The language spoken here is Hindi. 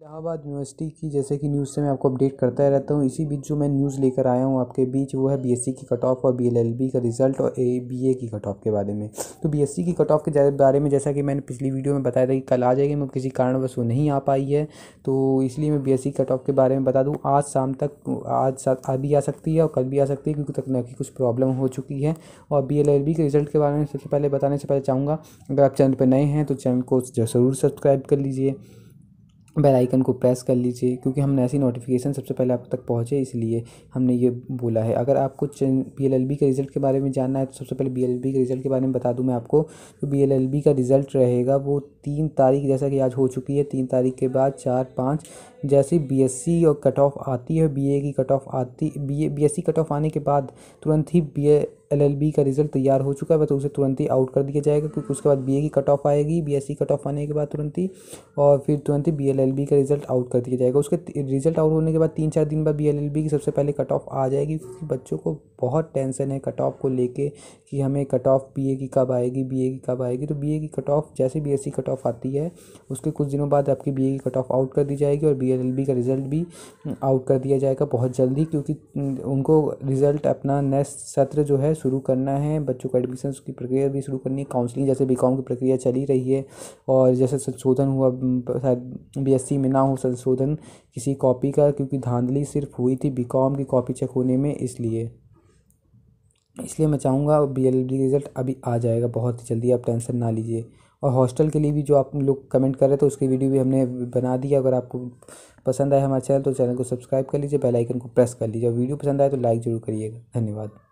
इलाहाबाद यूनिवर्सिटी की जैसे कि न्यूज़ से मैं आपको अपडेट करता रहता हूँ इसी बीच जो मैं न्यूज़ लेकर आया हूँ आपके बीच वो है बीएससी की कट ऑफ और बीएलएलबी का रिज़ल्ट और ए ए की कट ऑफ के बारे में तो बीएससी की कट ऑफ के बारे में जैसा कि मैंने पिछली वीडियो में बताया था कि कल आ जाएगी मैं किसी कारणवश वो नहीं आ पाई है तो इसलिए मैं बी कट ऑफ के बारे में बता दूँ आज शाम तक आज अभी आ सकती है और कल भी आ सकती है क्योंकि तकनीकी कुछ प्रॉब्लम हो चुकी है और बी के रिज़ल्ट के बारे में सबसे पहले बताने से पहले चाहूँगा अगर आप चैनल पर नए हैं तो चैनल को ज़रूर सब्सक्राइब कर लीजिए बेल आइकन को प्रेस कर लीजिए क्योंकि हमने ऐसी नोटिफिकेशन सबसे पहले आप तक पहुँचे इसलिए हमने ये बोला है अगर आपको बी एल एल बी के रिज़ल्ट के बारे में जानना है तो सबसे पहले बी एल बी के रिज़ल्ट के बारे में बता दूँ मैं आपको तो बी एल एल बी का रिज़ल्ट रहेगा वो तीन तारीख जैसा कि आज हो चुकी है तीन तारीख के बाद चार पाँच जैसे बी एस सी और कट ऑफ आती है बी ए की कट ऑफ आती B A B S C cut off आने के बाद तुरंत ही बी ए एलएलबी का रिजल्ट तैयार हो चुका है तो उसे तुरंत ही आउट कर दिया जाएगा क्योंकि उसके बाद बीए की कट ऑफ आएगी बीएससी कट ऑफ आने के बाद तुरंत ही और फिर तुरंत ही बीएलएलबी का रिजल्ट आउट कर दिया जाएगा उसके रिजल्ट आउट होने के बाद तीन चार दिन बाद बी की सबसे पहले कट ऑफ आ जाएगी क्योंकि बच्चों को बहुत टेंशन है कट ऑफ को लेकर कि हमें कट ऑफ ए की कब आएगी ए की कब आएगी तो ए की कट ऑफ जैसे सी कट ऑफ आती है उसके कुछ दिनों बाद आपकी ए की कट ऑफ आउट कर दी जाएगी और बी का रिजल्ट भी आउट कर दिया जाएगा बहुत जल्दी क्योंकि उनको रिजल्ट अपना नेक्स्ट सत्र जो है शुरू करना है बच्चों का एडमिशन की प्रक्रिया भी शुरू करनी है काउंसलिंग जैसे बी की प्रक्रिया चली रही है और जैसे संशोधन हुआ शायद बी में ना हो संशोधन किसी कॉपी का क्योंकि धांधली सिर्फ हुई थी बी की कॉपी चेक होने में इसलिए इसलिए मैं चाहूँगा बी एल बी रिज़ल्ट अभी आ जाएगा बहुत ही जल्दी आप टेंशन ना लीजिए और हॉस्टल के लिए भी जो आप लोग कमेंट कर रहे थे उसकी वीडियो भी हमने बना दी अगर आपको पसंद आए हमारे चैनल तो चैनल को सब्सक्राइब कर लीजिए बेल आइकन को प्रेस कर लीजिए वीडियो पसंद आए तो लाइक ज़रूर करिएगा धन्यवाद